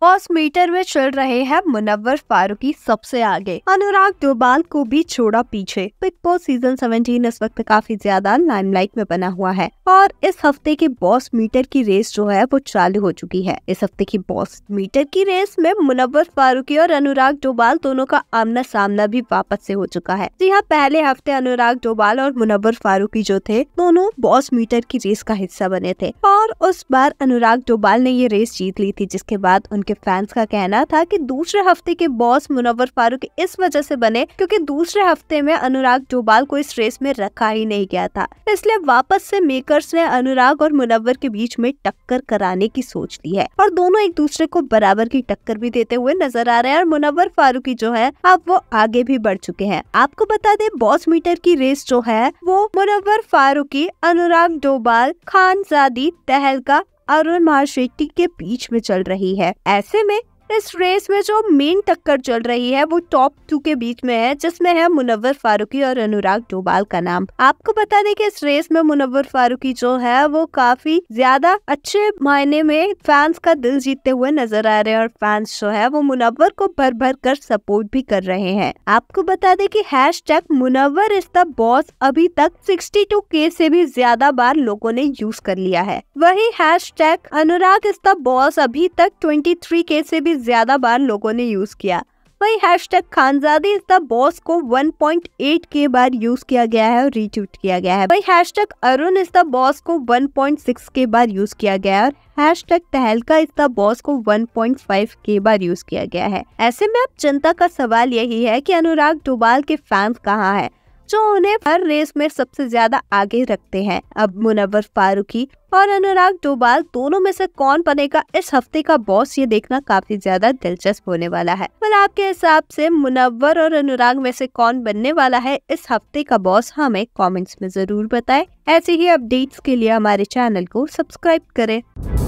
First metre में चल रहे हैं मुनवर फारूकी सबसे आगे अनुराग डोबाल को भी छोड़ा पीछे बिग बॉस सीजन 17 इस वक्त काफी ज्यादा लाइमलाइट में बना हुआ है और इस हफ्ते के बॉस मीटर की रेस जो है वो चालू हो चुकी है इस हफ्ते की बॉस मीटर की रेस में मुनवर फारूकी और अनुराग डोबाल दोनों का आमना सामना भी वापस से हो चुका है जी हाँ पहले हफ्ते अनुराग डोबाल और मुनव्वर फारूकी जो थे दोनों बॉस मीटर की रेस का हिस्सा बने थे और उस बार अनुराग डोबाल ने ये रेस जीत ली थी जिसके बाद उनके उनके फैंस का कहना था कि दूसरे हफ्ते के बॉस मुनवर फारूक इस वजह से बने क्योंकि दूसरे हफ्ते में अनुराग डोबाल को इस रेस में रखा ही नहीं गया था इसलिए वापस से मेकर्स ने अनुराग और मुनवर के बीच में टक्कर कराने की सोच ली है और दोनों एक दूसरे को बराबर की टक्कर भी देते हुए नजर आ रहे हैं और मुनवर फारूकी जो है अब वो आगे भी बढ़ चुके हैं आपको बता दें बॉस मीटर की रेस जो है वो मुनवर फारूकी अनुराग डोबाल खान जादी तहलका अरुण महाशेट्टी के बीच में चल रही है ऐसे में इस रेस में जो मेन टक्कर चल रही है वो टॉप टू के बीच में है जिसमें है मुनव्वर फारूकी और अनुराग डोबाल का नाम आपको बता दें कि इस रेस में मुनव्वर फारूकी जो है वो काफी ज्यादा अच्छे मायने में फैंस का दिल जीतते हुए नजर आ रहे हैं और फैंस जो है वो मुनव्वर को भर भर कर सपोर्ट भी कर रहे हैं आपको बता दें की हैश टैग मुनवर इस बॉस अभी तक सिक्सटी टू के से भी ज्यादा बार लोगो ने यूज कर लिया है वही hash tag Anurag is the boss अभी तक 23 के से भी ज्यादा बार लोगों ने यूज किया वही hash tag Khanzadi is the boss को 1.8 के बार यूज किया गया है और रिट्वीट किया गया है वही hash tag Arun is the boss को 1.6 के बार यूज किया गया है और hash tag Tehelka is the boss को 1.5 के बार यूज किया गया है ऐसे में अब जनता का सवाल यही है कि अनुराग डोबाल के फैंस कहाँ है जो उन्हें हर रेस में सबसे ज्यादा आगे रखते हैं अब मुनवर फारूकी और अनुराग डोबाल दोनों में से कौन बनेगा इस हफ्ते का बॉस ये देखना काफी ज्यादा दिलचस्प होने वाला है पर आपके हिसाब से मुनवर और अनुराग में से कौन बनने वाला है इस हफ्ते का बॉस हमें कमेंट्स में जरूर बताएं। ऐसे ही अपडेट्स के लिए हमारे चैनल को सब्सक्राइब करें